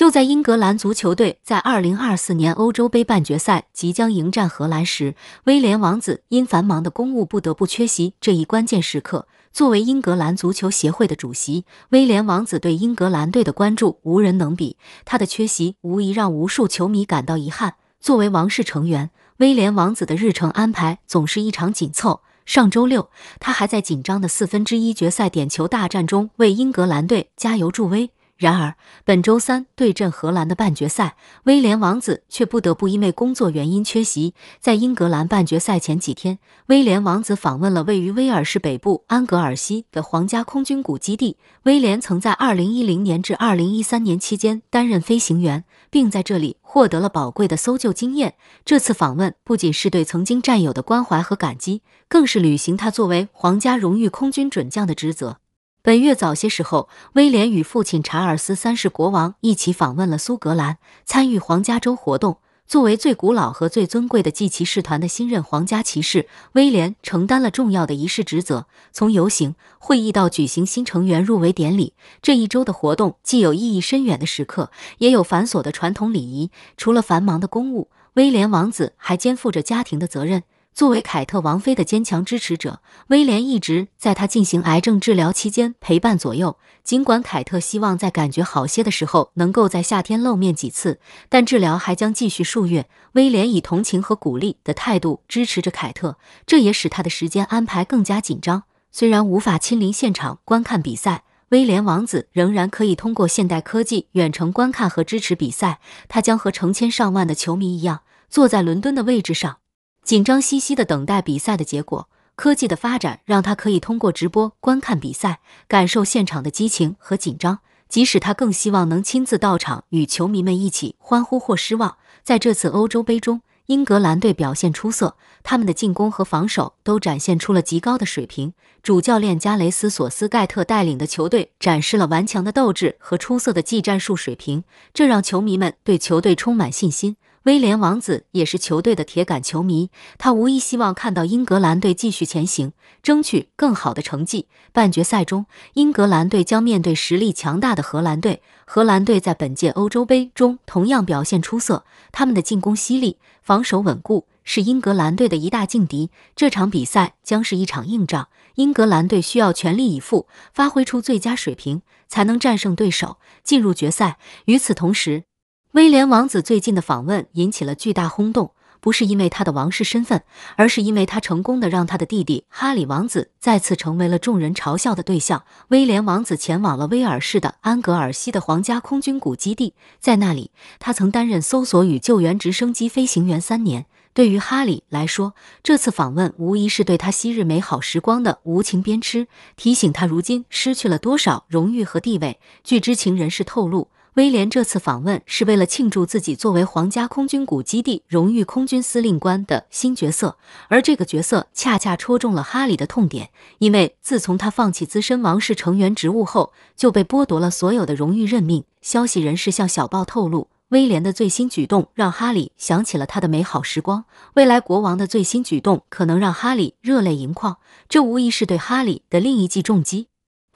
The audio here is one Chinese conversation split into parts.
就在英格兰足球队在二零二四年欧洲杯半决赛即将迎战荷兰时，威廉王子因繁忙的公务不得不缺席这一关键时刻。作为英格兰足球协会的主席，威廉王子对英格兰队的关注无人能比。他的缺席无疑让无数球迷感到遗憾。作为王室成员，威廉王子的日程安排总是异常紧凑。上周六，他还在紧张的四分之一决赛点球大战中为英格兰队加油助威。然而，本周三对阵荷兰的半决赛，威廉王子却不得不因为工作原因缺席。在英格兰半决赛前几天，威廉王子访问了位于威尔士北部安格尔西的皇家空军古基地。威廉曾在2010年至2013年期间担任飞行员，并在这里获得了宝贵的搜救经验。这次访问不仅是对曾经战友的关怀和感激，更是履行他作为皇家荣誉空军准将的职责。本月早些时候，威廉与父亲查尔斯三世国王一起访问了苏格兰，参与皇家周活动。作为最古老和最尊贵的祭旗士团的新任皇家骑士，威廉承担了重要的仪式职责，从游行、会议到举行新成员入围典礼。这一周的活动既有意义深远的时刻，也有繁琐的传统礼仪。除了繁忙的公务，威廉王子还肩负着家庭的责任。作为凯特王妃的坚强支持者，威廉一直在她进行癌症治疗期间陪伴左右。尽管凯特希望在感觉好些的时候能够在夏天露面几次，但治疗还将继续数月。威廉以同情和鼓励的态度支持着凯特，这也使他的时间安排更加紧张。虽然无法亲临现场观看比赛，威廉王子仍然可以通过现代科技远程观看和支持比赛。他将和成千上万的球迷一样，坐在伦敦的位置上。紧张兮兮的等待比赛的结果。科技的发展让他可以通过直播观看比赛，感受现场的激情和紧张。即使他更希望能亲自到场，与球迷们一起欢呼或失望。在这次欧洲杯中，英格兰队表现出色，他们的进攻和防守都展现出了极高的水平。主教练加雷斯索斯盖特带领的球队展示了顽强的斗志和出色的技战术水平，这让球迷们对球队充满信心。威廉王子也是球队的铁杆球迷，他无疑希望看到英格兰队继续前行，争取更好的成绩。半决赛中，英格兰队将面对实力强大的荷兰队。荷兰队在本届欧洲杯中同样表现出色，他们的进攻犀利，防守稳固，是英格兰队的一大劲敌。这场比赛将是一场硬仗，英格兰队需要全力以赴，发挥出最佳水平，才能战胜对手，进入决赛。与此同时，威廉王子最近的访问引起了巨大轰动，不是因为他的王室身份，而是因为他成功的让他的弟弟哈里王子再次成为了众人嘲笑的对象。威廉王子前往了威尔士的安格尔西的皇家空军古基地，在那里他曾担任搜索与救援直升机飞行员三年。对于哈里来说，这次访问无疑是对他昔日美好时光的无情鞭笞，提醒他如今失去了多少荣誉和地位。据知情人士透露。威廉这次访问是为了庆祝自己作为皇家空军古基地荣誉空军司令官的新角色，而这个角色恰恰戳中了哈里的痛点。因为自从他放弃资深王室成员职务后，就被剥夺了所有的荣誉任命。消息人士向小报透露，威廉的最新举动让哈里想起了他的美好时光。未来国王的最新举动可能让哈里热泪盈眶，这无疑是对哈里的另一记重击。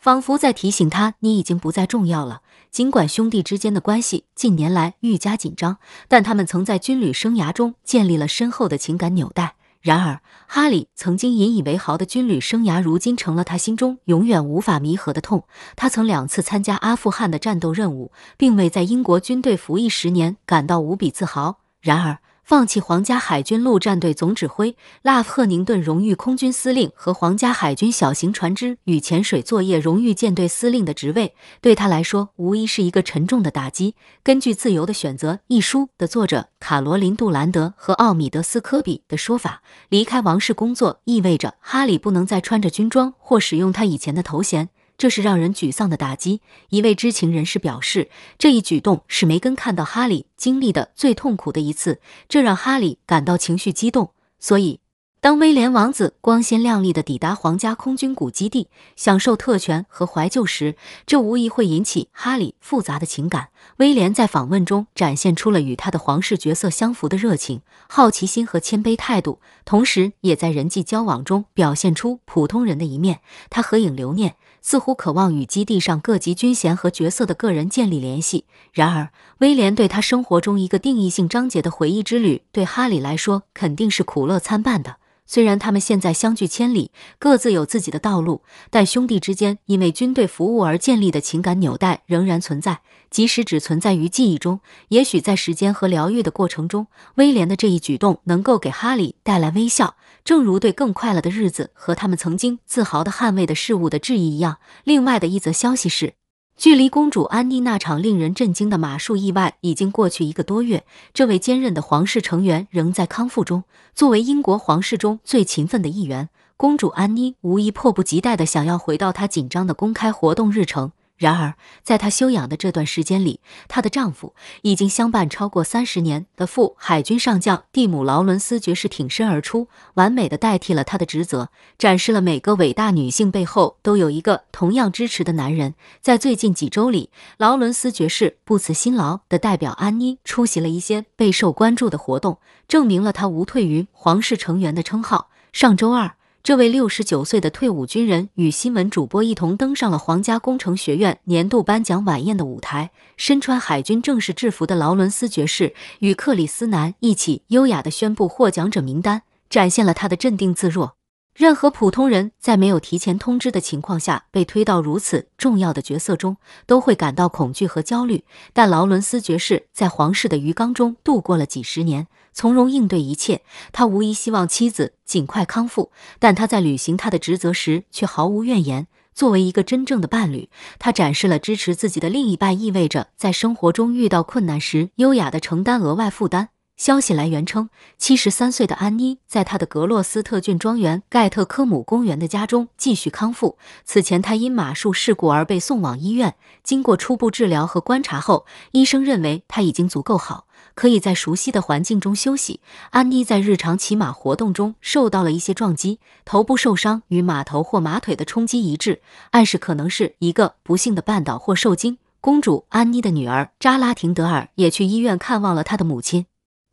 仿佛在提醒他，你已经不再重要了。尽管兄弟之间的关系近年来愈加紧张，但他们曾在军旅生涯中建立了深厚的情感纽带。然而，哈里曾经引以为豪的军旅生涯，如今成了他心中永远无法弥合的痛。他曾两次参加阿富汗的战斗任务，并未在英国军队服役十年感到无比自豪。然而，放弃皇家海军陆战队总指挥、拉夫赫宁顿荣誉空军司令和皇家海军小型船只与潜水作业荣誉舰队司令的职位，对他来说无疑是一个沉重的打击。根据《自由的选择》一书的作者卡罗琳杜兰德和奥米德斯科比的说法，离开王室工作意味着哈里不能再穿着军装或使用他以前的头衔。这是让人沮丧的打击。一位知情人士表示，这一举动是梅根看到哈利经历的最痛苦的一次，这让哈利感到情绪激动，所以。当威廉王子光鲜亮丽地抵达皇家空军古基地，享受特权和怀旧时，这无疑会引起哈里复杂的情感。威廉在访问中展现出了与他的皇室角色相符的热情、好奇心和谦卑态度，同时也在人际交往中表现出普通人的一面。他合影留念，似乎渴望与基地上各级军衔和角色的个人建立联系。然而，威廉对他生活中一个定义性章节的回忆之旅，对哈里来说肯定是苦乐参半的。虽然他们现在相距千里，各自有自己的道路，但兄弟之间因为军队服务而建立的情感纽带仍然存在，即使只存在于记忆中。也许在时间和疗愈的过程中，威廉的这一举动能够给哈利带来微笑，正如对更快乐的日子和他们曾经自豪的捍卫的事物的质疑一样。另外的一则消息是。距离公主安妮那场令人震惊的马术意外已经过去一个多月，这位坚韧的皇室成员仍在康复中。作为英国皇室中最勤奋的一员，公主安妮无疑迫不及待地想要回到她紧张的公开活动日程。然而，在她休养的这段时间里，她的丈夫已经相伴超过三十年的副海军上将蒂姆·劳伦斯爵士挺身而出，完美的代替了他的职责，展示了每个伟大女性背后都有一个同样支持的男人。在最近几周里，劳伦斯爵士不辞辛劳的代表安妮出席了一些备受关注的活动，证明了他无愧于皇室成员的称号。上周二。这位六十九岁的退伍军人与新闻主播一同登上了皇家工程学院年度颁奖晚宴的舞台。身穿海军正式制服的劳伦斯爵士与克里斯南一起优雅地宣布获奖者名单，展现了他的镇定自若。任何普通人在没有提前通知的情况下被推到如此重要的角色中，都会感到恐惧和焦虑。但劳伦斯爵士在皇室的鱼缸中度过了几十年，从容应对一切。他无疑希望妻子尽快康复，但他在履行他的职责时却毫无怨言。作为一个真正的伴侣，他展示了支持自己的另一半意味着在生活中遇到困难时优雅地承担额外负担。消息来源称，七十三岁的安妮在她的格洛斯特郡庄园盖特科姆公园的家中继续康复。此前，她因马术事故而被送往医院。经过初步治疗和观察后，医生认为她已经足够好，可以在熟悉的环境中休息。安妮在日常骑马活动中受到了一些撞击，头部受伤与马头或马腿的冲击一致，暗示可能是一个不幸的绊倒或受惊。公主安妮的女儿扎拉廷德尔也去医院看望了她的母亲。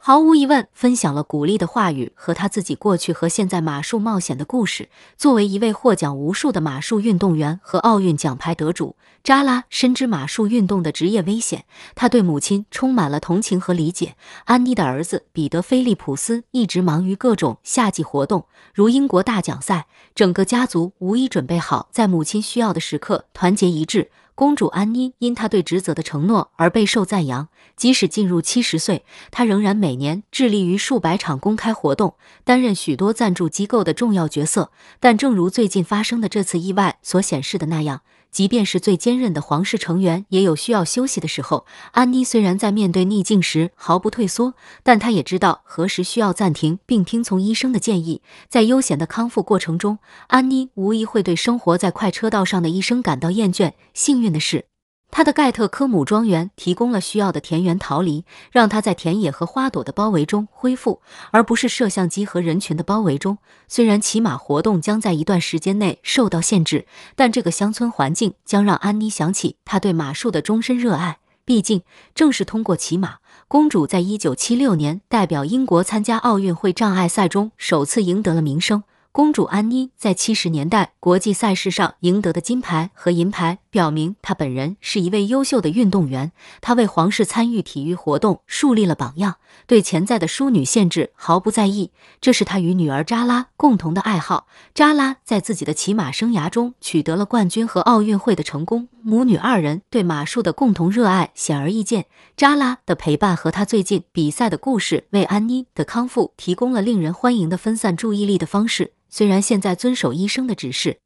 毫无疑问，分享了鼓励的话语和他自己过去和现在马术冒险的故事。作为一位获奖无数的马术运动员和奥运奖牌得主，扎拉深知马术运动的职业危险。他对母亲充满了同情和理解。安妮的儿子彼得·菲利普斯一直忙于各种夏季活动，如英国大奖赛。整个家族无一准备好在母亲需要的时刻团结一致。公主安妮因她对职责的承诺而备受赞扬。即使进入七十岁，她仍然每年致力于数百场公开活动，担任许多赞助机构的重要角色。但正如最近发生的这次意外所显示的那样。即便是最坚韧的皇室成员，也有需要休息的时候。安妮虽然在面对逆境时毫不退缩，但她也知道何时需要暂停，并听从医生的建议。在悠闲的康复过程中，安妮无疑会对生活在快车道上的医生感到厌倦。幸运的是，他的盖特科姆庄园提供了需要的田园逃离，让他在田野和花朵的包围中恢复，而不是摄像机和人群的包围中。虽然骑马活动将在一段时间内受到限制，但这个乡村环境将让安妮想起她对马术的终身热爱。毕竟，正是通过骑马，公主在一九七六年代表英国参加奥运会障碍赛中首次赢得了名声。公主安妮在七十年代国际赛事上赢得的金牌和银牌。表明他本人是一位优秀的运动员，他为皇室参与体育活动树立了榜样，对潜在的淑女限制毫不在意。这是他与女儿扎拉共同的爱好。扎拉在自己的骑马生涯中取得了冠军和奥运会的成功，母女二人对马术的共同热爱显而易见。扎拉的陪伴和她最近比赛的故事，为安妮的康复提供了令人欢迎的分散注意力的方式。虽然现在遵守医生的指示。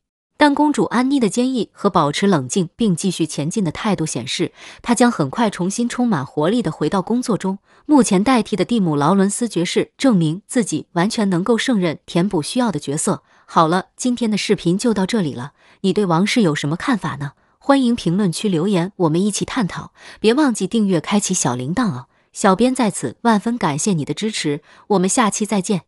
但公主安妮的坚毅和保持冷静并继续前进的态度显示，她将很快重新充满活力的回到工作中。目前代替的蒂姆·劳伦斯爵士证明自己完全能够胜任填补需要的角色。好了，今天的视频就到这里了。你对王室有什么看法呢？欢迎评论区留言，我们一起探讨。别忘记订阅、开启小铃铛哦！小编在此万分感谢你的支持，我们下期再见。